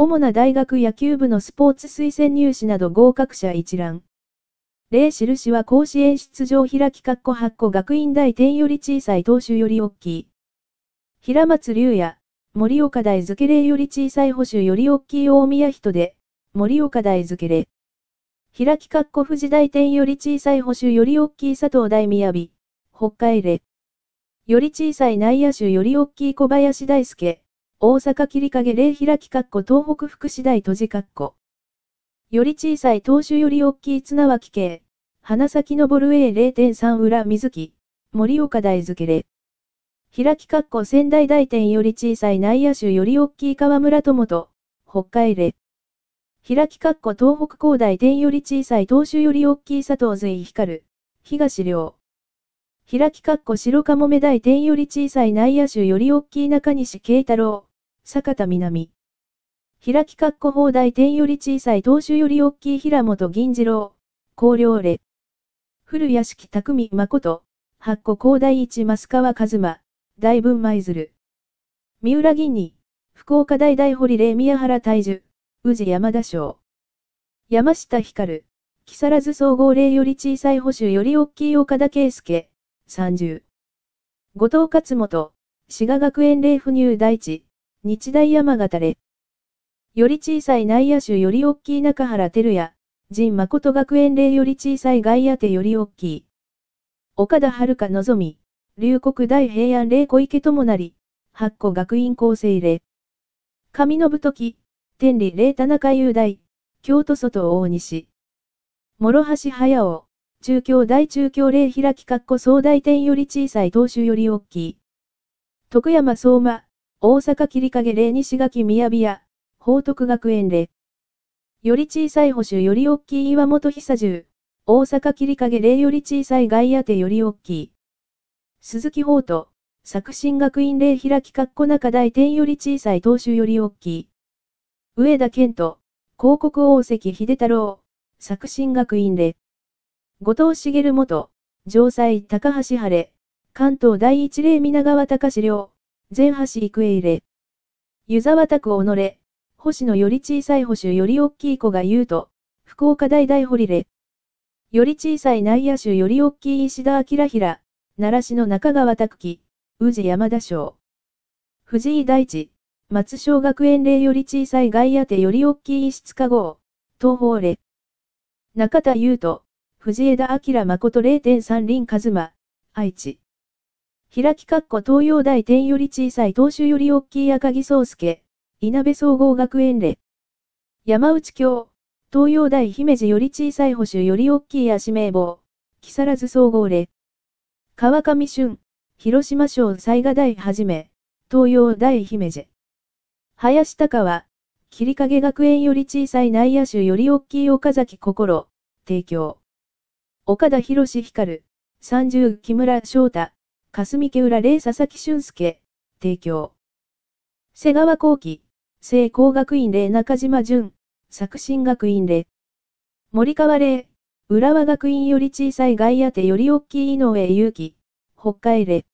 主な大学野球部のスポーツ推薦入試など合格者一覧。例印は甲子園出場開き括弧8個学院大点より小さい投手より大きい。平松龍也、森岡大付け例より小さい保守より大きい大宮人で、森岡大付け例。開き括弧富士大点より小さい保守より大きい佐藤大宮北海例。より小さい内野手より大きい小林大輔、大阪切り影霊開きかっこ東北福祉大閉じっこ。より小さい投手より大きい綱脇系、花咲のボルウェイ0.3裏水木、森岡大付けれ。開きかっこ仙台大店より小さい内野手より大きい川村友と、北海れ。開きかっこ東北高大店より小さい投手より大きい佐藤随光、東良。開きかっこ白かもめ大店より小さい内野手より大きい中西慶太郎、坂田南。開き括弧砲台点より小さい当主より大きい平本銀次郎、高陵令。古屋敷匠誠、八個高台一増川一馬、大分舞鶴。三浦銀に、福岡大大堀礼宮原大樹、宇治山田賞。山下光、木更津総合礼より小さい保守より大きい岡田圭介、30。後藤勝元、滋賀学園礼不入第一、日大山形れ。より小さい内野手より大きい中原照也、陣誠学園霊より小さい外野手より大きい。岡田遥望み、龍谷大平安霊小池ともなり、八個学院構成霊。上信時、天理霊田中雄大、京都外大西。諸橋早尾、中京大中京霊開き括弧総大天より小さい投手より大きい。徳山相馬、大阪切り影霊西垣宮や、宝徳学園霊。より小さい保守より大きい岩本久重。大阪切り影霊より小さい外野手より大きい。鈴木宝と、作新学院霊開きかっこ中大天より小さい投手より大きい。上田健人。広告大関秀太郎。作新学院霊。後藤茂元。城西高橋晴関東第一霊皆川隆良。全橋育英入れ。湯沢拓己、星のより小さい保守より大きい子が言うと、福岡大大堀れ。より小さい内野手より大きい石田明平、奈良市の中川拓樹、宇治山田賞。藤井大地、松小学園例より小さい外野手より大きい石塚号、東方れ。中田優斗、藤枝明誠0.3輪和馬、愛知。開き括弧東洋大天より小さい東州より大きい赤木宗介、稲部総合学園例。山内京、東洋大姫路より小さい保守より大きい足名簿、木更津総合例。川上俊、広島省西賀大はじめ、東洋大姫路。林隆は、霧影学園より小さい内野手より大きい岡崎心、提供。岡田博光、三十木村翔太。霞家浦霊佐々木俊介、提供。瀬川幸喜、聖光学院霊中島淳、作新学院霊。森川霊、浦和学院より小さい外野手より大きい井上祐樹、北海霊。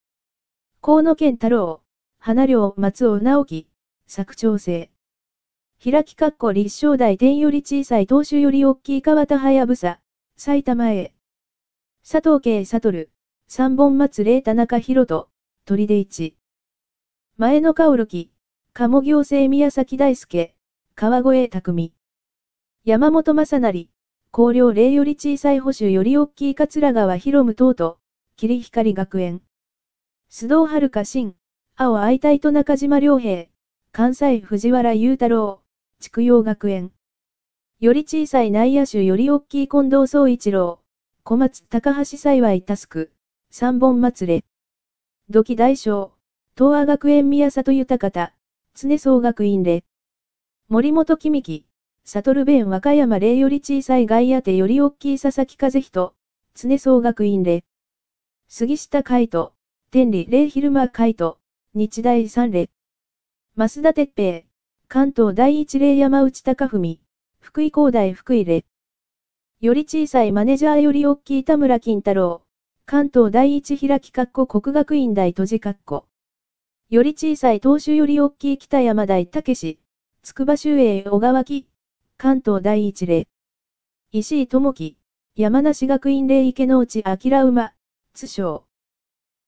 河野健太郎、花寮松尾直樹、作長生。開きかっこ立正大天より小さい投手より大きい川田隼、埼玉へ。佐藤慶悟。三本松霊田中博人、鳥出一。前野薫木、鴨行政宮崎大輔、川越匠。山本正成、高陵霊より小さい保守より大きい桂川広武等と、霧光学園。須藤遥新、青相対と中島良平、関西藤原雄太郎、畜陽学園。より小さい内野手より大きい近藤総一郎、小松高橋幸いタスク。三本祭れ。土器大将、東亜学園宮里豊方、常総学院礼。森本君木、悟弁和歌山礼より小さい外野手より大きい佐々木和人、常総学院礼。杉下海斗、天理礼昼間海斗、日大三礼。増田哲平、関東第一礼山内隆文、福井高大福井礼。より小さいマネージャーより大きい田村金太郎、関東第一開き括弧国学院大閉じ括弧。より小さい投手より大きい北山大武志、筑波州英小川木、関東第一例。石井智樹、山梨学院霊池之内明馬、津章。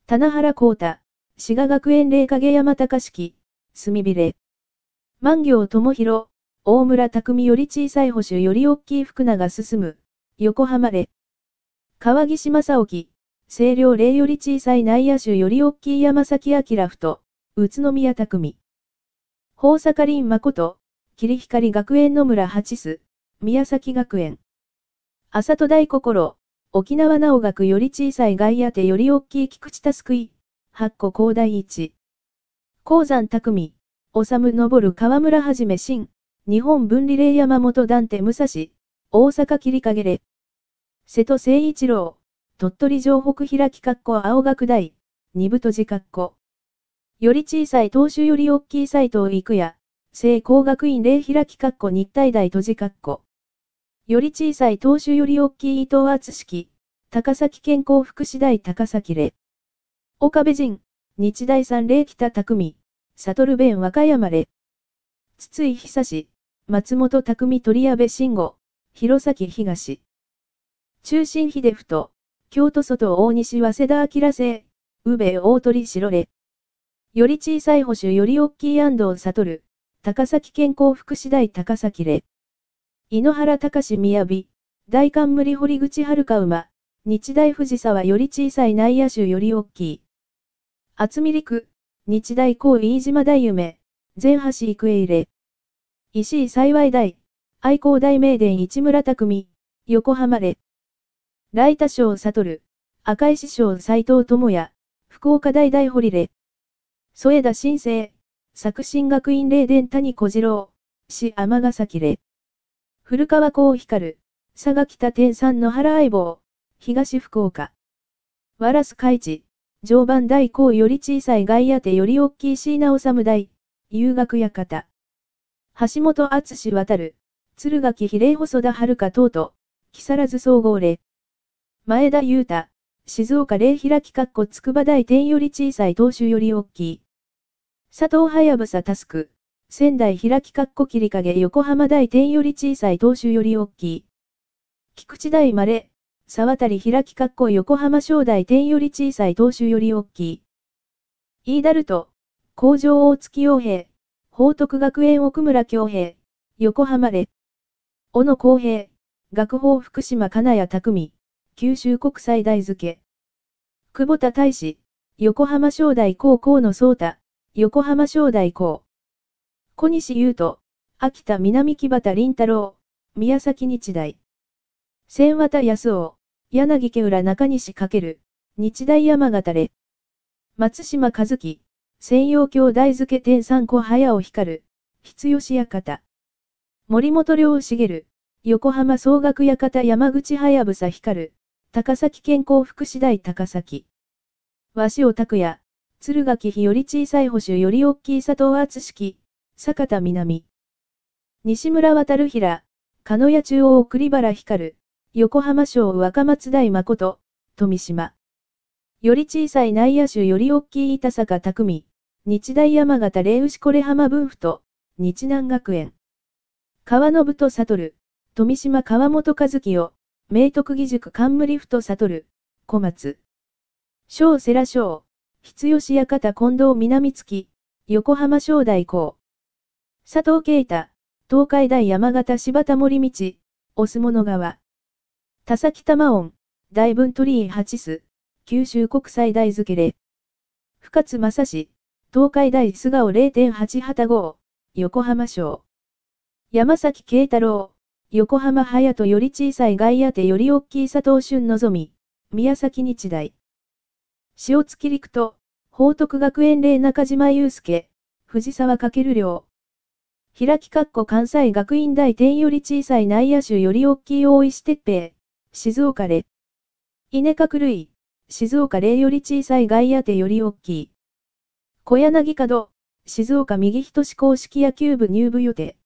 棚原光太、滋賀学園霊影山隆式、炭火れ。万行智弘、大村匠より小さい保守より大きい福永進む、横浜れ。川岸正興、星稜霊より小さい内野手より大きい山崎明太、宇都宮匠。大坂林誠、霧光学園野村八須、宮崎学園。浅戸大心、沖縄直学より小さい外野手より大きい菊池佑い、八個高大一。鉱山匠、修昇河村はじめ新、日本分離霊山本団手武蔵、大阪霧影かれ。瀬戸誠一郎、鳥取城北開きっこ青学大、二部閉じっこ。より小さい当主より大きい斎藤育也、聖光学院霊開きっこ日体大閉じっこ。より小さい当主より大きい伊藤厚式、高崎健康福祉大高崎霊。岡部人、日大三霊北匠、悟弁和歌山霊。筒井久志、松本匠鳥矢部慎吾、弘前東。中心秀太、京都外大西早稲田明瀬、宇部大鳥白れ。より小さい保守より大きい安藤悟、る、高崎健康福祉大高崎れ。井ノ原隆雅、大冠堀口遥馬、日大藤沢より小さい内野手より大きい。厚見陸、日大高飯島大夢、前橋育英入石井幸い大、愛工大名電市村匠、横浜れ。ライタ賞悟、赤石賞斎藤智也、福岡大大堀れ。添田新生、作新学院霊伝谷小次郎、市尼崎れ。古川光光、佐賀北天山の原相棒、東福岡。ワラス海地、常磐大公より小さい外野手より大きい椎名治大、遊学館。橋本厚渡る、鶴垣比例細田遥等々、木更津総合霊。前田裕太、静岡霊開きかっこ筑波大天より小さい投手より大きい。佐藤隼やタスク、仙台開きかっこ切り影横浜大天より小さい投手より大きい。菊池大まれ、沢渡開きかっこ横浜正大天より小さい投手より大きい。飯田ルト、工場大月洋平、報徳学園奥村京平、横浜で。小野公平、学法福島金谷匠。九州国際大付。久保田大使、横浜正大高校の総太、横浜正大高。小西優斗、秋田南木端林太郎、宮崎日大。千綿康夫、柳家浦中西ける日大山形れ。松島和樹、専用京大付天三子早尾光る、必吉館。森本良茂、横浜総学館山口早や光る、高崎健康福祉大高崎。和塩拓也、鶴垣日より小さい保守より大きい佐藤厚式、坂田南。西村渡平、鹿屋中央栗原光、横浜省若松大誠、富島。より小さい内野手より大きい板坂匠、日大山形霊牛これ浜文府と、日南学園。川信と悟、富島川本和樹を、明徳義塾冠と悟、小松。小世良小、必吉館近藤南月、横浜正代校。佐藤慶太、東海大山形柴田森道、お相撲の川。田崎玉音、大文鳥居八須、九州国際大付けれ。深津正史、東海大菅生0.8旗号、横浜省。山崎慶太郎、横浜隼人より小さい外野手より大きい佐藤俊望み、宮崎日大。塩月陸と、報徳学園霊中島祐介、藤沢翔亮。開きっこ関西学院大天より小さい内野手より大きい大石鉄平、静岡霊。稲角類、静岡霊より小さい外野手より大きい。小柳角、静岡右人志公式野球部入部予定。